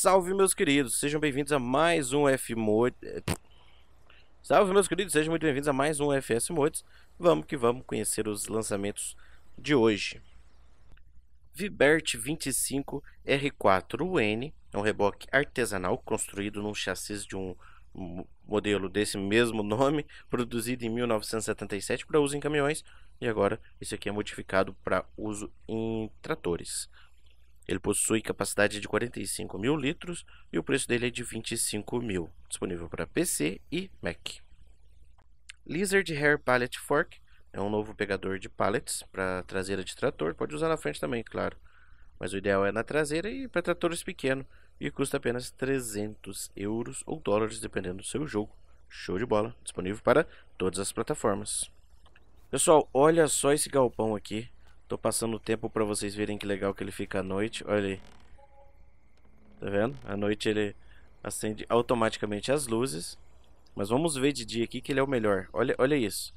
Salve, meus queridos, sejam bem-vindos a mais um f 8 Salve, meus queridos, sejam muito bem-vindos a mais um FS Modes. Vamos que vamos conhecer os lançamentos de hoje. Vibert 25 R4UN é um reboque artesanal construído num chassis de um modelo desse mesmo nome, produzido em 1977 para uso em caminhões e agora esse aqui é modificado para uso em tratores. Ele possui capacidade de 45 mil litros e o preço dele é de 25 mil, disponível para PC e Mac. Lizard Hair Pallet Fork é um novo pegador de pallets para traseira de trator, pode usar na frente também, claro. Mas o ideal é na traseira e para tratores pequenos e custa apenas 300 euros ou dólares, dependendo do seu jogo. Show de bola, disponível para todas as plataformas. Pessoal, olha só esse galpão aqui. Tô passando o tempo pra vocês verem que legal que ele fica à noite. Olha aí. Tá vendo? À noite ele acende automaticamente as luzes. Mas vamos ver de dia aqui que ele é o melhor. Olha, olha isso.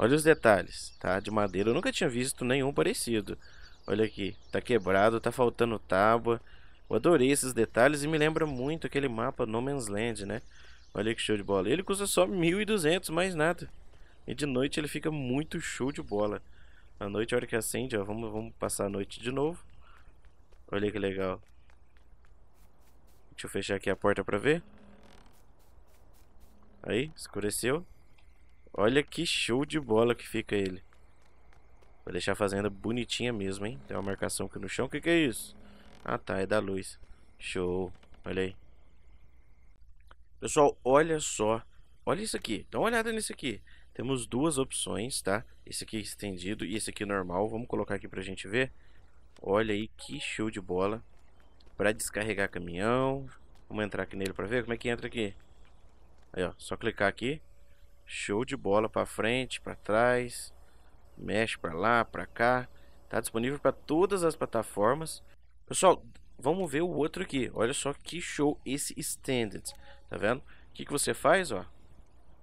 Olha os detalhes, tá? De madeira eu nunca tinha visto nenhum parecido. Olha aqui, tá quebrado, tá faltando tábua. Eu adorei esses detalhes e me lembra muito aquele mapa No Man's Land, né? Olha que show de bola. Ele custa só 1.200, mais nada. E de noite ele fica muito show de bola. A noite, a hora que acende, ó, vamos, vamos passar a noite de novo. Olha que legal. Deixa eu fechar aqui a porta pra ver. Aí, escureceu. Olha que show de bola que fica ele. Vou deixar a fazenda bonitinha mesmo, hein? Tem uma marcação aqui no chão. O que, que é isso? Ah, tá. É da luz. Show. Olha aí. Pessoal, olha só. Olha isso aqui. Dá uma olhada nisso aqui. Temos duas opções, tá? Esse aqui estendido e esse aqui normal. Vamos colocar aqui pra gente ver. Olha aí que show de bola. Pra descarregar caminhão. Vamos entrar aqui nele pra ver como é que entra aqui. Aí, ó. Só clicar aqui. Show de bola pra frente, pra trás. Mexe pra lá, pra cá. Tá disponível pra todas as plataformas. Pessoal, vamos ver o outro aqui. Olha só que show esse Standard. Tá vendo? O que, que você faz, ó?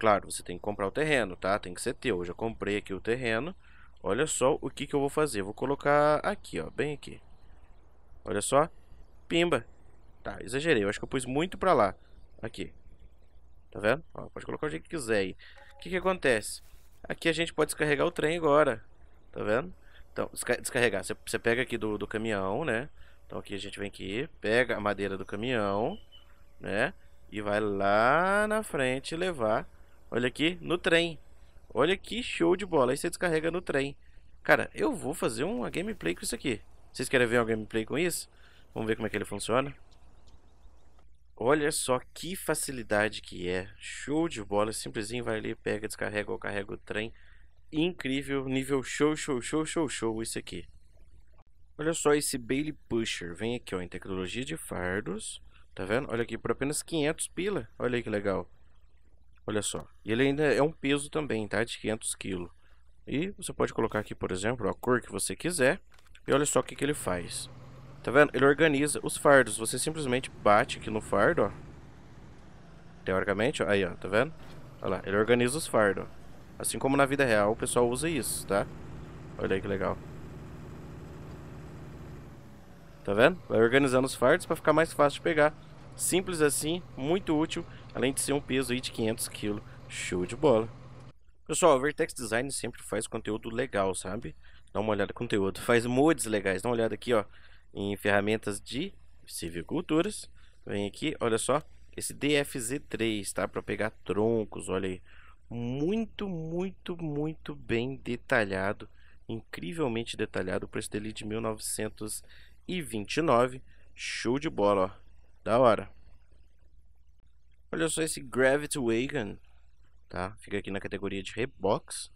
Claro, você tem que comprar o terreno, tá? Tem que ser teu. Eu já comprei aqui o terreno. Olha só o que, que eu vou fazer. vou colocar aqui, ó. Bem aqui. Olha só. Pimba. Tá, exagerei. Eu acho que eu pus muito pra lá. Aqui. Tá vendo? Ó, pode colocar o jeito que quiser aí. O que que acontece? Aqui a gente pode descarregar o trem agora. Tá vendo? Então, descarregar. Você, você pega aqui do, do caminhão, né? Então aqui a gente vem aqui, pega a madeira do caminhão, né? E vai lá na frente levar Olha aqui, no trem. Olha que show de bola. Aí você descarrega no trem. Cara, eu vou fazer uma gameplay com isso aqui. Vocês querem ver uma gameplay com isso? Vamos ver como é que ele funciona. Olha só que facilidade que é. Show de bola. Simplesinho vai ali, pega, descarrega ou carrega o trem. Incrível. Nível show, show, show, show, show isso aqui. Olha só esse Bailey Pusher. Vem aqui ó, em tecnologia de fardos. Tá vendo? Olha aqui, por apenas 500 pila. Olha aí que legal. Olha só, ele ainda é um peso também, tá? De 500 kg. E você pode colocar aqui, por exemplo, a cor que você quiser. E olha só o que, que ele faz. Tá vendo? Ele organiza os fardos. Você simplesmente bate aqui no fardo, ó. Teoricamente, ó. Aí, ó. Tá vendo? Olha lá. Ele organiza os fardos, Assim como na vida real, o pessoal usa isso, tá? Olha aí que legal. Tá vendo? Vai organizando os fardos para ficar mais fácil de pegar. Simples assim, muito útil além de ser um peso aí de 500 kg. Show de bola! Pessoal, a Vertex Design sempre faz conteúdo legal, sabe? Dá uma olhada no conteúdo, faz mods legais, dá uma olhada aqui ó, em ferramentas de silviculturas. Vem aqui, olha só, esse DFZ3, tá? Para pegar troncos, olha aí. Muito, muito, muito bem detalhado. Incrivelmente detalhado. O preço dele é de 1929. Show de bola, ó. Da hora. Olha só esse Gravity Wagon, tá? Fica aqui na categoria de rebox.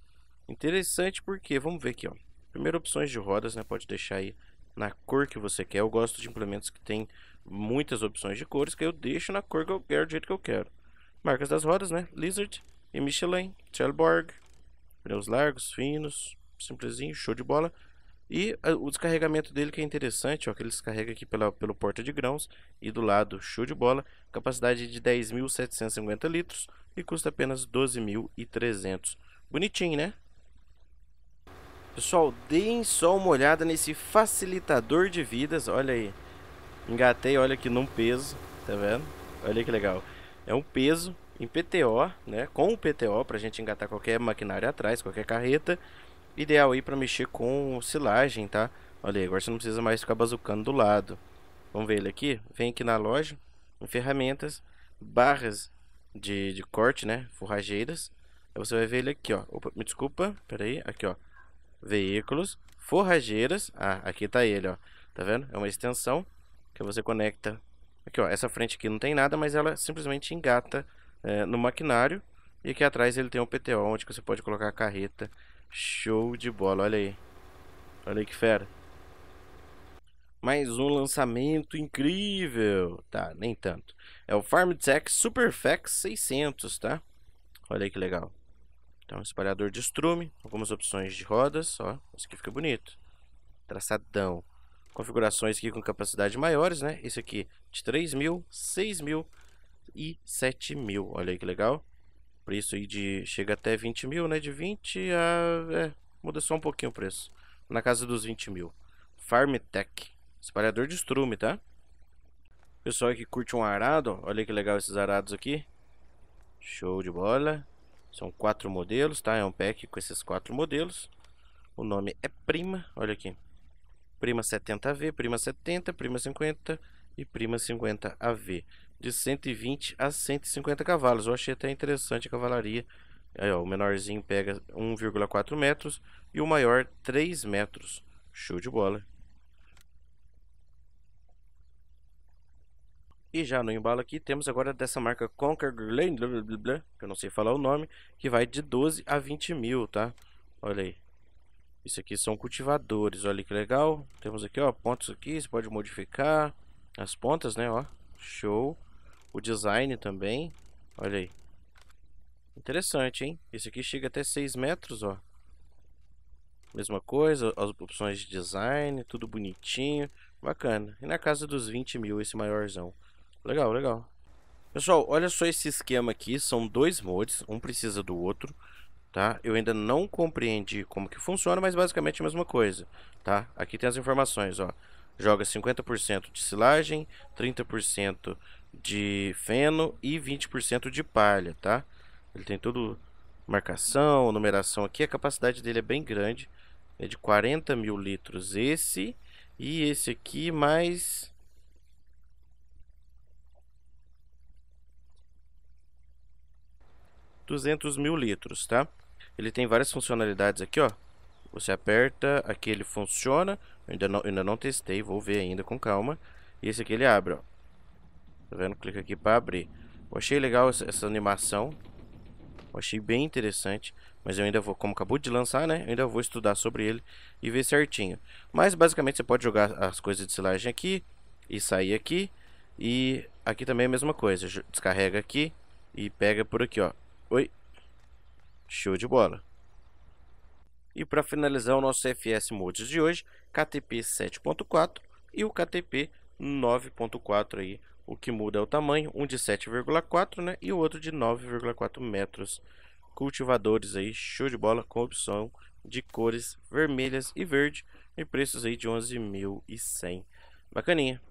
Interessante porque, vamos ver aqui, ó. Primeiro opções de rodas, né? Pode deixar aí na cor que você quer. Eu gosto de implementos que tem muitas opções de cores, que eu deixo na cor que eu quero, do jeito que eu quero. Marcas das rodas, né? Lizard e Michelin, Trelborg, pneus largos, finos, simplesinho, show de bola. E ah, o descarregamento dele que é interessante, ó, que ele descarrega aqui pela, pelo porta de grãos e do lado show de bola, capacidade de 10.750 litros e custa apenas 12.300. Bonitinho, né? Pessoal, deem só uma olhada nesse facilitador de vidas, olha aí. Engatei, olha aqui num peso, tá vendo? Olha que legal. É um peso em PTO, né? Com o PTO, pra gente engatar qualquer maquinário atrás, qualquer carreta ideal aí para mexer com silagem, tá? Olha aí, agora você não precisa mais ficar bazucando do lado. Vamos ver ele aqui? Vem aqui na loja, em ferramentas, barras de, de corte, né? Forrageiras. Aí você vai ver ele aqui, ó. Opa, me desculpa, peraí. Aqui, ó. Veículos, forrageiras. Ah, aqui tá ele, ó. Tá vendo? É uma extensão que você conecta. Aqui, ó. Essa frente aqui não tem nada, mas ela simplesmente engata é, no maquinário. E aqui atrás ele tem um PTO, onde você pode colocar a carreta Show de bola, olha aí. Olha aí que fera. Mais um lançamento incrível. Tá, nem tanto. É o FarmTech Superfax 600, tá? Olha aí que legal. Então, espalhador de estrume, algumas opções de rodas, ó. Esse aqui fica bonito. Traçadão. Configurações aqui com capacidade maiores, né? Esse aqui de 3 mil, 6 mil e 7 mil. Olha aí que legal preço aí de. Chega até 20 mil, né? De 20 a. É, muda só um pouquinho o preço. Na casa dos 20 mil. Farmtech. Espalhador de estrume, tá? Pessoal que curte um arado, olha que legal esses arados aqui. Show de bola. São quatro modelos, tá? É um pack com esses quatro modelos. O nome é Prima, olha aqui. Prima 70V, Prima 70, Prima 50 e Prima 50AV de 120 a 150 cavalos. Eu achei até interessante a cavalaria. Aí, ó, o menorzinho pega 1,4 metros e o maior 3 metros. Show de bola. E já no embalo aqui temos agora dessa marca Conquer Glen, que eu não sei falar o nome, que vai de 12 a 20 mil, tá? Olha aí. Isso aqui são cultivadores, olha que legal. Temos aqui, ó, pontos aqui, você pode modificar as pontas, né, ó. Show o design também. Olha aí. Interessante, hein? Esse aqui chega até 6 metros, ó. Mesma coisa, as opções de design, tudo bonitinho. Bacana. E na casa dos 20 mil esse maiorzão. Legal, legal. Pessoal, olha só esse esquema aqui. São dois mods, um precisa do outro. Tá? Eu ainda não compreendi como que funciona, mas basicamente a mesma coisa. Tá? Aqui tem as informações, ó joga 50% de silagem, 30% de feno e 20% de palha, tá? Ele tem tudo marcação, numeração aqui, a capacidade dele é bem grande, é de 40 mil litros esse e esse aqui mais... duzentos mil litros, tá? Ele tem várias funcionalidades aqui, ó. Você aperta, aqui ele funciona. Eu ainda não, ainda não testei, vou ver ainda com calma. E esse aqui ele abre, ó. Tá vendo? Clica aqui para abrir. Eu achei legal essa, essa animação. Eu achei bem interessante. Mas eu ainda vou, como acabou de lançar, né? Eu ainda vou estudar sobre ele e ver certinho. Mas basicamente você pode jogar as coisas de silagem aqui. E sair aqui. E aqui também é a mesma coisa. Descarrega aqui e pega por aqui, ó. Oi. Show de bola. E para finalizar o nosso FS Modes de hoje, KTP 7.4 e o KTP 9.4 aí o que muda é o tamanho, um de 7,4 né? e o outro de 9,4 metros. Cultivadores aí, show de bola, com opção de cores vermelhas e verde e preços aí de 11.100. Bacaninha.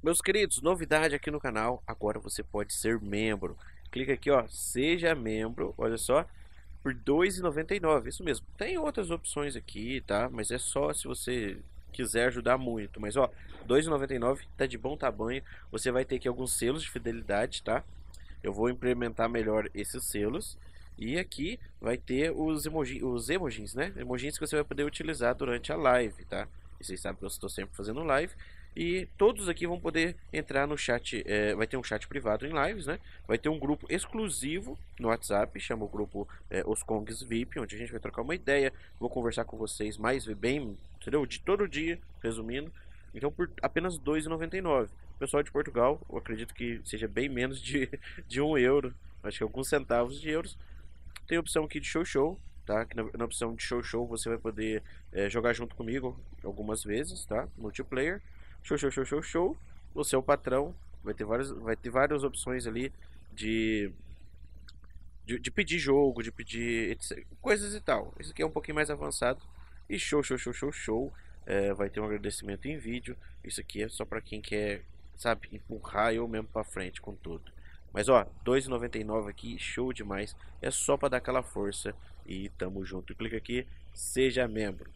Meus queridos, novidade aqui no canal, agora você pode ser membro clica aqui, ó, seja membro, olha só, por R$ 2,99, isso mesmo. Tem outras opções aqui, tá? Mas é só se você quiser ajudar muito. Mas, ó, R$ 2,99 tá de bom tamanho. Você vai ter aqui alguns selos de fidelidade, tá? Eu vou implementar melhor esses selos. E aqui vai ter os, emoji, os emojis, né? Emojis que você vai poder utilizar durante a live, tá? E vocês sabem que eu estou sempre fazendo live. E todos aqui vão poder entrar no chat, é, vai ter um chat privado em lives, né? Vai ter um grupo exclusivo no WhatsApp, chama o grupo é, Os Kongs VIP, onde a gente vai trocar uma ideia, vou conversar com vocês mais bem, entendeu? De todo dia, resumindo. Então por apenas R$ 2,99. Pessoal de Portugal, eu acredito que seja bem menos de, de um euro, acho que alguns centavos de euros. Tem a opção aqui de show show, tá? Que na, na, opção de show show você vai poder é, jogar junto comigo algumas vezes, tá? Multiplayer show, show, show, show, show. O patrão vai ter várias, vai ter várias opções ali de, de, de pedir jogo, de pedir etc, coisas e tal. Esse aqui é um pouquinho mais avançado. E show, show, show, show, show. É, vai ter um agradecimento em vídeo. Isso aqui é só para quem quer, sabe, empurrar eu mesmo para frente com tudo. Mas ó, 2,99 aqui, show demais. É só para dar aquela força. E tamo junto. Clica aqui, seja membro.